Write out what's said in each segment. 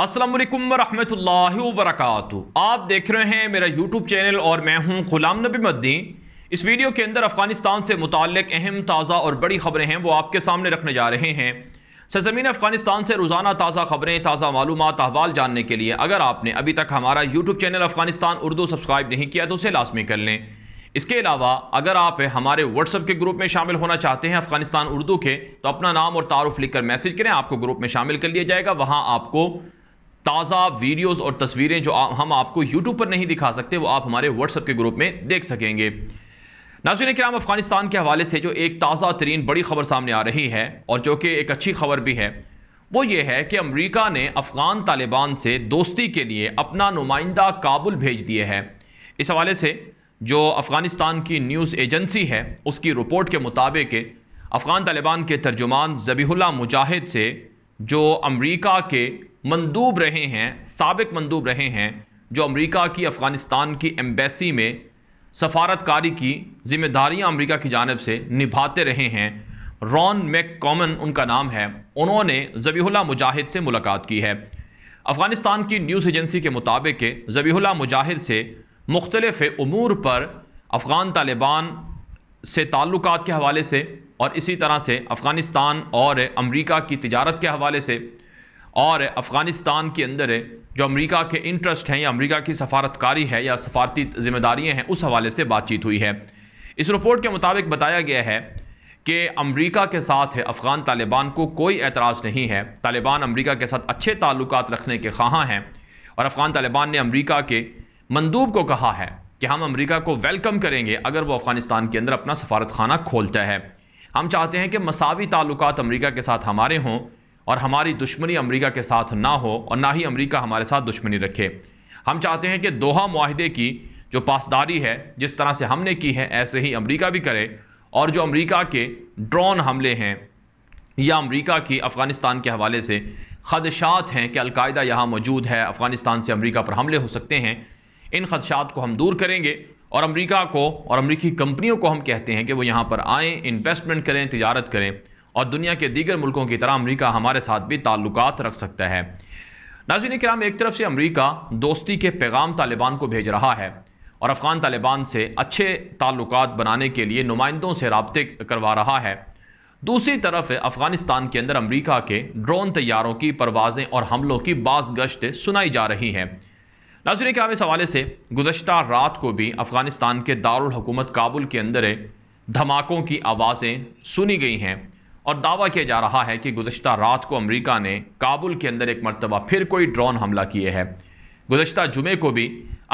असलम वरम वरक आप देख रहे हैं मेरा यूट्यूब चैनल और मैं हूं गुलाम नबी मद्दी इस वीडियो के अंदर अफगानिस्तान से मुतक अहम ताज़ा और बड़ी खबरें हैं वो आपके सामने रखने जा रहे हैं सरजमीन अफगानिस्तान से रोज़ाना ताज़ा खबरें ताज़ा मालूम अहवाल जानने के लिए अगर आपने अभी तक हमारा YouTube channel Afghanistan Urdu subscribe नहीं किया तो उसे लाजमी कर लें इसके अलावा अगर आप हमारे व्हाट्सअप के ग्रुप में शामिल होना चाहते हैं अफगानिस्तान उर्दू के तो अपना नाम और तारफ़ लिखकर मैसेज करें आपको ग्रुप में शामिल कर लिया जाएगा वहाँ आपको ताज़ा वीडियोस और तस्वीरें जो आ, हम आपको यूट्यूब पर नहीं दिखा सकते वो आप हमारे व्हाट्सएप के ग्रुप में देख सकेंगे नाजिन कराम अफगानिस्तान के हवाले से जो एक ताज़ा तरीन बड़ी खबर सामने आ रही है और जो कि एक अच्छी खबर भी है वो ये है कि अमरीका ने अफ़गान तालिबान से दोस्ती के लिए अपना नुमाइंदा काबुल भेज दिए है इस हवाले से जो अफ़गानिस्तान की न्यूज़ एजेंसी है उसकी रिपोर्ट के मुताबिक अफ़गान तालिबान के तर्जुमान जबीहुल्ला मुजाहिद से जो अमरीका के मंदूब रहे हैं सबक मंदूब रहे हैं जो अमरीका की अफ़गानिस्तान की एम्बेसी में सफारतकारी की जिम्मेदारियाँ अमरीका की जानब से निभाते रहे हैं रॉन मैक कॉमन उनका नाम है उन्होंने जबीहुल्ला मुजाहिद से मुलाकात की है अफ़गानिस्तान की न्यूज़ एजेंसी के मुताबिक जबीहुल्ला मुजाहिद से मुख्तलफ़ अमूर पर अफ़गान तालिबान से ताल्लुक़ के हवाले से और इसी तरह से अफ़गानिस्तान और अमरीका की तजारत के हवाले से और अफ़गानिस्तान के अंदर है जो अमेरिका के इंटरेस्ट हैं या अमेरिका की सफारतकारी है या सफारती जिम्मेदारियाँ हैं उस हवाले से बातचीत हुई है इस रिपोर्ट के मुताबिक बताया गया है कि अमेरिका के साथ है अफ़गान तालिबान को कोई एतराज़ नहीं है तालिबान अमेरिका के साथ अच्छे ताल्लुक रखने के खां हैं और अफ़गान तालिबान ने अमरीका के मंदूब को कहा है कि हम अमरीका को वेलकम करेंगे अगर वह अफ़गानिस्तान के अंदर अपना सफारत खाना खोलता है हम चाहते हैं कि मसावी ताल्लुक अमरीका के साथ हमारे हों और हमारी दुश्मनी अमरीका के साथ ना हो और ना ही अमरीका हमारे साथ दुश्मनी रखे हम चाहते हैं कि दोहा माहदे की जो पासदारी है जिस तरह से हमने की है ऐसे ही अमरीका भी करे और जो अमरीका के ड्रोन हमले हैं या अमरीका की अफ़गानिस्तान के हवाले से खदशात हैं कि अलकायदा यहाँ मौजूद है अफ़गानिस्तान से अमरीका पर हमले हो सकते हैं इन खदशात को हम दूर करेंगे और अमरीका को और अमरीकी कंपनियों को हम कहते हैं कि वो यहाँ पर आएँ इन्वेस्टमेंट करें तजारत करें और दुनिया के दीगर मुल्कों की तरह अमरीका हमारे साथ भी ताल्लुक रख सकता है नाजीन कराम एक तरफ से अमरीका दोस्ती के पैगाम तालिबान को भेज रहा है और अफ़गान तालिबान से अच्छे ताल्लुक बनाने के लिए नुमाइंदों से रबते करवा रहा है दूसरी तरफ अफ़गानिस्तान के अंदर अमरीका के ड्रोन तैयारों की परवाजें और हमलों की बास गश्त सुनाई जा रही हैं नाजुन कराम इस हवाले से गुजशत रात को भी अफ़गानिस्तान के दारकूमत काबुल के अंदर धमाकों की आवाज़ें सुनी गई हैं और दावा किया जा रहा है कि गुजशत रात को अमरीका ने काबुल के अंदर एक मरतबा फिर कोई ड्रोन हमला किए हैं गुजशत जुमे को भी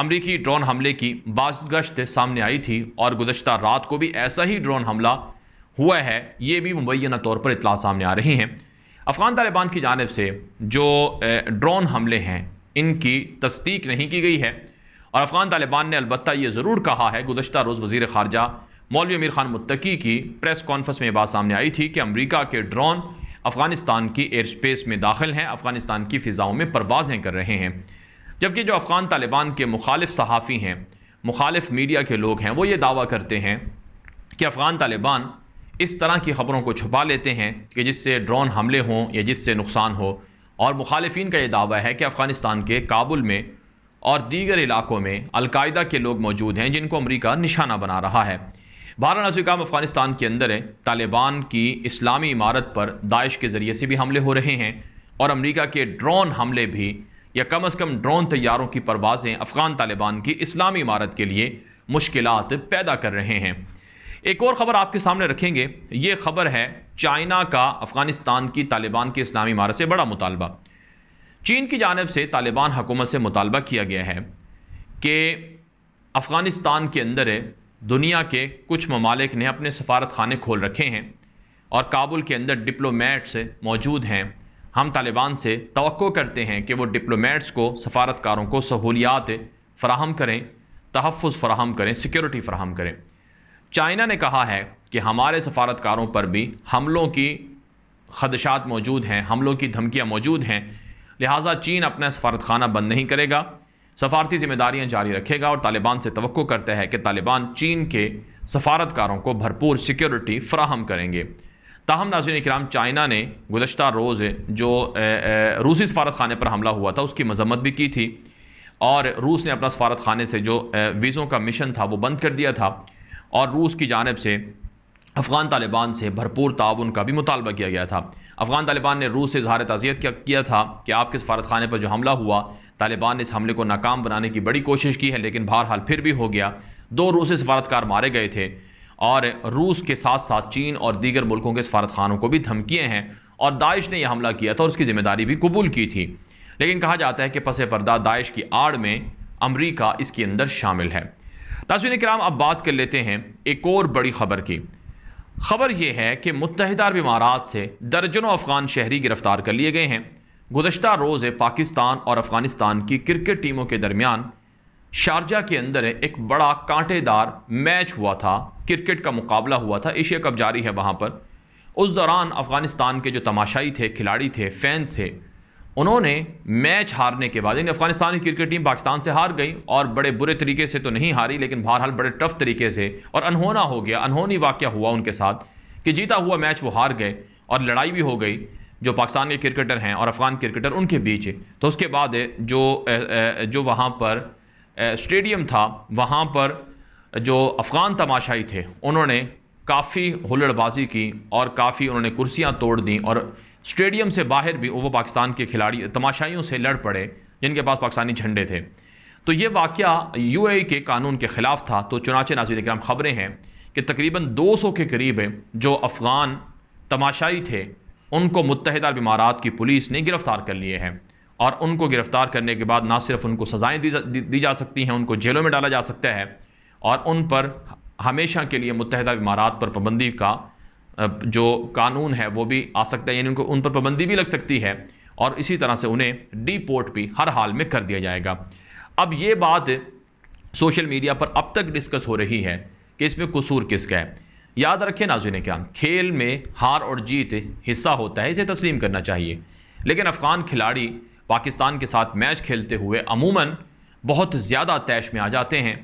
अमरीकी ड्रोन हमले की बाजगश्त सामने आई थी और गुजशत रात को भी ऐसा ही ड्रोन हमला हुआ है ये भी मुबैना तौर पर इतला सामने आ रही हैं अफ़गान तालिबान की जानब से जो ड्रोन हमले हैं इनकी तस्दीक नहीं की गई है और अफ़गान तालिबान ने अलबत् ये ज़रूर कहा है गुजशत रोज़ वज़ी ख़ारजा मौलवी अमीर खान मुत्तकी की प्रेस कॉन्फ्रेंस में बात सामने आई थी कि अमरीका के ड्रोन अफ़गानिस्तान की एयर स्पेस में दाखिल हैं अफ़गानिस्तान की फ़िज़ाओं में परवाजें कर रहे हैं जबकि जो अफ़गान तालिबान के मुखालिफ सहाफ़ी हैं मुखालिफ मीडिया के लोग हैं वो ये दावा करते हैं कि अफ़गान तालिबान इस तरह की ख़बरों को छुपा लेते हैं कि जिससे ड्रोन हमले हों या जिससे नुकसान हो और मुखालफन का ये दावा है कि अफ़गानिस्तान के काबुल में और दीगर इलाकों में अलकायदा के लोग मौजूद हैं जिनको अमरीका निशाना बना रहा है वाराणसी काम अफगानिस्तान के अंदर है तालिबान की इस्लामी इमारत पर दाइश के ज़रिए से भी हमले हो रहे हैं और अमरीका के ड्रोन हमले भी या कम अज़ कम ड्रोन तैयारों की परवाज़ें अफ़गान तालिबान की इस्लामी इमारत के लिए मुश्किल पैदा कर रहे हैं एक और ख़बर आपके सामने रखेंगे ये खबर है चाइना का अफ़गानिस्तान की तालिबान की इस्लामी इमारत से बड़ा मुतालबा चीन की जानब से तालिबान हुकूमत से मुतालबा किया गया है कि अफ़गानिस्तान के अंदर दुनिया के कुछ ममालिक ने अपने सफारत खाने खोल रखे हैं और काबुल के अंदर डिप्लोमेट्स मौजूद हैं हम तालिबान से तो करते हैं कि वो डिप्लोमेट्स को सफारतकारों को सहूलियात फ्राहम करें तहफ़ फ्राहम करें सिक्योरिटी फ्राहम करें चाइना ने कहा है कि हमारे सफारतकारों पर भी हमलों की खदशात मौजूद हैं हमलों की धमकियाँ मौजूद हैं लिहाजा चीन अपना सफारत खाना बंद नहीं करेगा सफारती जिम्मेदारियां जारी रखेगा और तालिबान से तो करते हैं कि तालिबान चीन के सफारतकारों को भरपूर सिक्योरिटी फ्राहम करेंगे ताहम नाजिन कराम चाइना ने गुजशत रोज़ जो रूसी सफारत खाने पर हमला हुआ था उसकी मजम्मत भी की थी और रूस ने अपना सफारत खाने से जो वीज़ों का मिशन था वो बंद कर दिया था और रूस की जानब से अफ़गान तालिबान से भरपूर ताउन का भी मुतालबा किया गया था अफगान तालिबान ने रूस से इजहार तज़ियत किया था कि आपके सफारतखाने पर जो हमला हुआ तालिबान ने इस हमले को नाकाम बनाने की बड़ी कोशिश की है लेकिन बहरहाल फिर भी हो गया दो रूसी सफारतकार मारे गए थे और रूस के साथ साथ चीन और दीगर मुल्कों के सफारतखानों को भी धमकिए हैं और दाइश ने यह हमला किया था और उसकी जिम्मेदारी भी कबूल की थी लेकिन कहा जाता है कि पस पर्दा दाइश की आड़ में अमरीका इसके अंदर शामिल है नाजन कराम अब बात कर लेते हैं एक और बड़ी खबर की खबर यह है कि मुतहद अरब इमारात से दर्जनों अफगान शहरी गिरफ्तार कर लिए गए हैं गुजशत रोज़ पाकिस्तान और अफगानिस्तान की क्रिकेट टीमों के दरमियान शारजा के अंदर एक बड़ा कांटेदार मैच हुआ था क्रिकेट का मुकाबला हुआ था एशिया कप जारी है वहाँ पर उस दौरान अफगानिस्तान के जो तमाशाई थे खिलाड़ी थे फैंस थे उन्होंने मैच हारने के बाद यानी अफगानिस्तान की क्रिकेट टीम पाकिस्तान से हार गई और बड़े बुरे तरीके से तो नहीं हारी लेकिन बहरहाल बड़े टफ तरीके से और अनहोना हो गया अनहोनी वाक्य हुआ उनके साथ कि जीता हुआ मैच वो हार गए और लड़ाई भी हो गई जो पाकिस्तान के क्रिकेटर हैं और अफगान क्रिकेटर उनके बीच तो उसके बाद जो जो वहाँ पर स्टेडियम था वहाँ पर जो अफ़गान तमाशाई थे उन्होंने काफ़ी हुलड़बाजी की और काफ़ी उन्होंने कुर्सियाँ तोड़ दी और स्टेडियम से बाहर भी वो पाकिस्तान के खिलाड़ी तमाशाइयों से लड़ पड़े जिनके पास पाकिस्तानी झंडे थे तो ये वाक़ यू के कानून के ख़िलाफ़ था तो चुनाचे नाजिर इक्राम ख़बरें हैं कि तकरीबन 200 के करीब जो अफ़गान तमाशाई थे उनको मुतहद अरब इमारात की पुलिस ने गिरफ़्तार कर लिए हैं और उनको गिरफ़्तार करने के बाद ना सिर्फ उनको सज़ाएँ दी, दी जा सकती हैं उनको जेलों में डाला जा सकता है और उन पर हमेशा के लिए मुतहदा इमारात पर पाबंदी का जो कानून है वो भी आ सकता है यानी उनको उन पर पाबंदी भी लग सकती है और इसी तरह से उन्हें डीपोर्ट भी हर हाल में कर दिया जाएगा अब ये बात सोशल मीडिया पर अब तक डिस्कस हो रही है कि इसमें कसूर किसका है याद रखें नाजुन क्या खेल में हार और जीत हिस्सा होता है इसे तस्लीम करना चाहिए लेकिन अफ़गान खिलाड़ी पाकिस्तान के साथ मैच खेलते हुए अमूमन बहुत ज़्यादा तैश में आ जाते हैं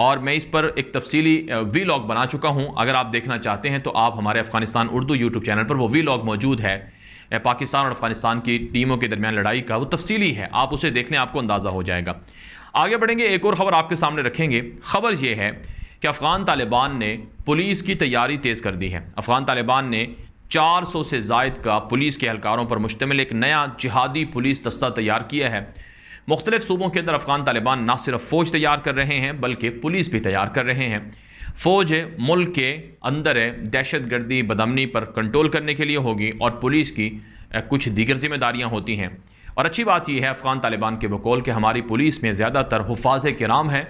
और मैं इस पर एक तफसीली वी लॉग बना चुका हूँ अगर आप देखना चाहते हैं तो आप हमारे अफगानिस्तान उर्दू यूट्यूब चैनल पर वो वी लॉग मौजूद है पाकिस्तान और अफगानिस्तान की टीमों के दरमियान लड़ाई का वो तफसीली है आप उसे देखने आपको अंदाज़ा हो जाएगा आगे बढ़ेंगे एक और ख़बर आपके सामने रखेंगे खबर ये है कि अफ़गान तालिबान ने पुलिस की तैयारी तेज़ कर दी है अफ़गान तालिबान ने 400 से जायद का पुलिस के एहलकारों पर मुश्तमिल एक नया जिहादी पुलिस दस्ता तैयार किया है मुख्तलिफ सूबों के अंदर अफगान तालिबान ना सिर्फ फ़ौज तैयार कर रहे हैं बल्कि पुलिस भी तैयार कर रहे हैं फ़ौज मुल्क के अंदर है दहशत गर्दी बदमनी पर कंट्रोल करने के लिए होगी और पुलिस की कुछ दीगर जिम्मेदारियाँ होती हैं और अच्छी बात यह है अफ़गान तालिबान के बकौल के हमारी पुलिस में ज़्यादातर हफाज कराम हैं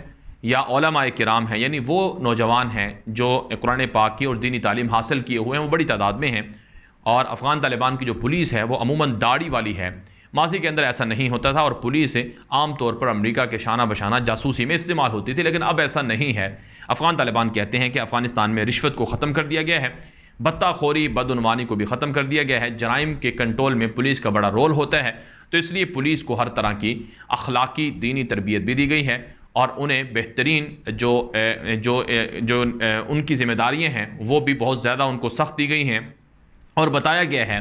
या ओलमाए कराम हैं यानी वो नौजवान हैं जो कुरान पाक की और दीनी तालीम हासिल किए हुए हैं वो बड़ी तादाद में हैं और अफ़गान तालिबान की जो पुलिस है वो अमूमन दाढ़ी वाली है माजी के अंदर ऐसा नहीं होता था और पुलिस आमतौर पर अमेरिका के शाना बशाना जासूसी में इस्तेमाल होती थी लेकिन अब ऐसा नहीं है अफ़गान तालिबान कहते हैं कि अफ़गानिस्तान में रिश्वत को ख़त्म कर दिया गया है भत्ताखोरी बदनवानी को भी ख़त्म कर दिया गया है जराइम के कंट्रोल में पुलिस का बड़ा रोल होता है तो इसलिए पुलिस को हर तरह की अखलाकी दीनी तरबियत भी दी गई है और उन्हें बेहतरीन जो जो जो उनकी जिम्मेदारियां हैं वो भी बहुत ज़्यादा उनको सख्त दी गई हैं और बताया गया है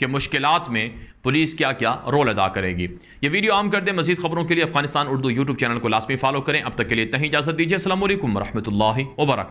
कि मुश्किल में पुलिस क्या क्या रोल अदा करेगी ये वीडियो आम कर दें मजीद खबरों के लिए अफगानिस्तान उर्दू यूट्यूब चैनल को लाजमी फॉलो करें अब तक के लिए तहीं इजाजत दीजिए असल वरहमल वर्क